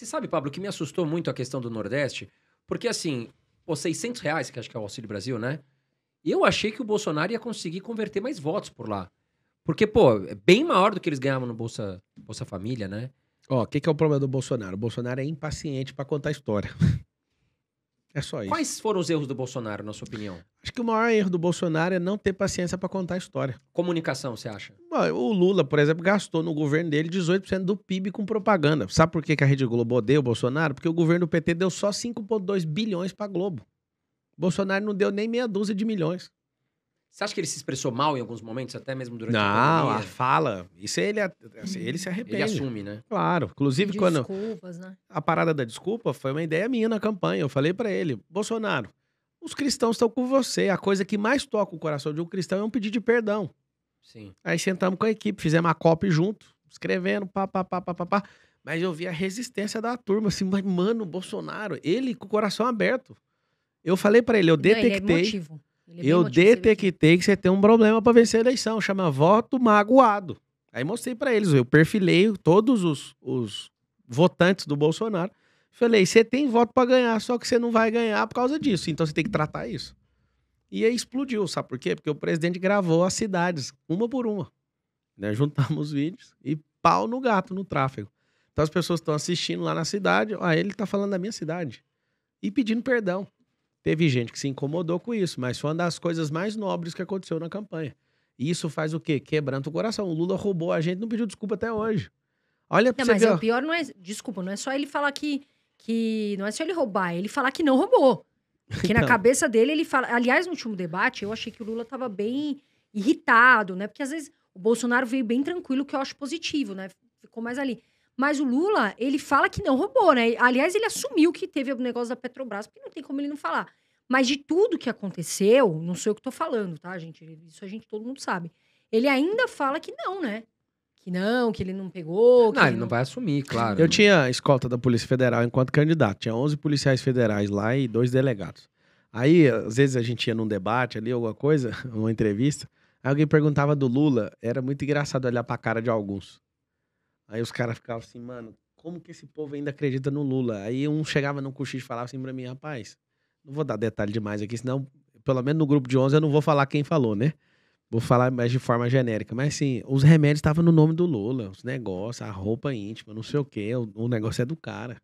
Você sabe, Pablo, que me assustou muito a questão do Nordeste, porque assim, os 600 reais, que acho que é o Auxílio Brasil, né? Eu achei que o Bolsonaro ia conseguir converter mais votos por lá. Porque, pô, é bem maior do que eles ganhavam no Bolsa, Bolsa Família, né? Ó, o que, que é o problema do Bolsonaro? O Bolsonaro é impaciente para contar a história. É só isso. Quais foram os erros do Bolsonaro, na sua opinião? Acho que o maior erro do Bolsonaro é não ter paciência para contar a história. Comunicação, você acha? O Lula, por exemplo, gastou no governo dele 18% do PIB com propaganda. Sabe por que a Rede Globo odeia o Bolsonaro? Porque o governo do PT deu só 5,2 bilhões para Globo. O Bolsonaro não deu nem meia dúzia de milhões. Você acha que ele se expressou mal em alguns momentos, até mesmo durante não, a pandemia? Não, fala. Isso ele, assim, ele se arrepende. Ele assume, né? Claro. Inclusive, Desculpas, quando. Desculpas, né? A parada da desculpa foi uma ideia minha na campanha. Eu falei para ele, Bolsonaro, os cristãos estão com você. A coisa que mais toca o coração de um cristão é um pedido de perdão. Sim. Aí sentamos com a equipe, fizemos a copa junto, escrevendo, pá, pá, pá, pá, pá, pá. Mas eu vi a resistência da turma, assim, mas, mano, Bolsonaro, ele com o coração aberto. Eu falei para ele, eu detectei. Não, ele é é eu detectei que você tem um problema para vencer a eleição, chama voto magoado. Aí mostrei para eles, eu perfilei todos os, os votantes do Bolsonaro. Falei, você tem voto para ganhar, só que você não vai ganhar por causa disso, então você tem que tratar isso. E aí explodiu, sabe por quê? Porque o presidente gravou as cidades, uma por uma. Né? Juntamos vídeos e pau no gato, no tráfego. Então as pessoas estão assistindo lá na cidade, ah, ele tá falando da minha cidade. E pedindo perdão. Teve gente que se incomodou com isso, mas foi uma das coisas mais nobres que aconteceu na campanha. E isso faz o quê? Quebrando o coração. O Lula roubou a gente, não pediu desculpa até hoje. Olha pra não, você mas ver. É o pior não é. Desculpa, não é só ele falar que, que. Não é só ele roubar, é ele falar que não roubou. Porque na então. cabeça dele ele fala. Aliás, no último debate, eu achei que o Lula estava bem irritado, né? Porque às vezes o Bolsonaro veio bem tranquilo, que eu acho positivo, né? Ficou mais ali. Mas o Lula, ele fala que não roubou, né? Aliás, ele assumiu que teve o negócio da Petrobras, porque não tem como ele não falar. Mas de tudo que aconteceu, não sei o que tô falando, tá, gente? Isso a gente, todo mundo sabe. Ele ainda fala que não, né? Que não, que ele não pegou. não, ele, não... vai assumir, claro. Eu tinha escolta da Polícia Federal enquanto candidato. Tinha 11 policiais federais lá e dois delegados. Aí, às vezes, a gente ia num debate ali, alguma coisa, numa entrevista. Aí alguém perguntava do Lula. Era muito engraçado olhar pra cara de alguns. Aí os caras ficavam assim, mano, como que esse povo ainda acredita no Lula? Aí um chegava no cochicho e falava assim pra mim, rapaz, não vou dar detalhe demais aqui, senão, pelo menos no grupo de 11, eu não vou falar quem falou, né? Vou falar mais de forma genérica. Mas assim, os remédios estavam no nome do Lula, os negócios, a roupa íntima, não sei o quê, o, o negócio é do cara.